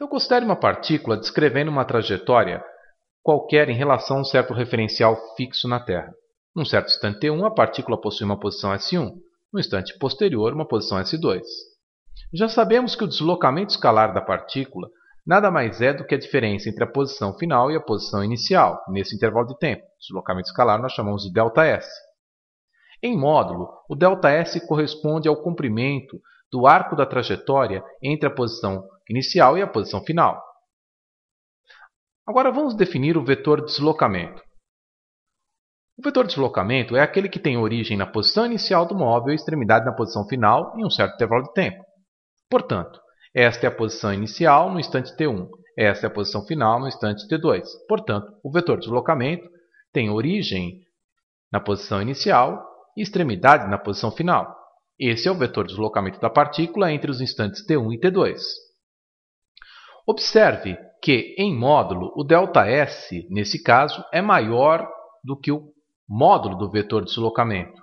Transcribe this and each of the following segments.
Então considere uma partícula descrevendo uma trajetória qualquer em relação a um certo referencial fixo na Terra. Num certo instante T1, a partícula possui uma posição S1, no instante posterior, uma posição S2. Já sabemos que o deslocamento escalar da partícula nada mais é do que a diferença entre a posição final e a posição inicial, nesse intervalo de tempo. Deslocamento escalar nós chamamos de ΔS. Em módulo, o ΔS corresponde ao comprimento do arco da trajetória entre a posição inicial e a posição final. Agora vamos definir o vetor deslocamento. O vetor deslocamento é aquele que tem origem na posição inicial do móvel e extremidade na posição final em um certo intervalo de tempo. Portanto, esta é a posição inicial no instante t1, esta é a posição final no instante t2. Portanto, o vetor deslocamento tem origem na posição inicial e extremidade na posição final. Esse é o vetor deslocamento da partícula entre os instantes t1 e t2. Observe que em módulo o ΔS, nesse caso, é maior do que o módulo do vetor deslocamento.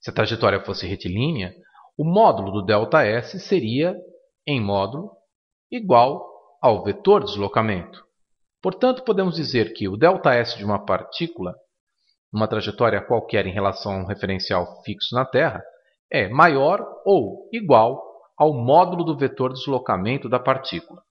Se a trajetória fosse retilínea, o módulo do ΔS seria, em módulo, igual ao vetor deslocamento. Portanto, podemos dizer que o ΔS de uma partícula uma trajetória qualquer em relação a um referencial fixo na Terra é maior ou igual ao módulo do vetor deslocamento da partícula.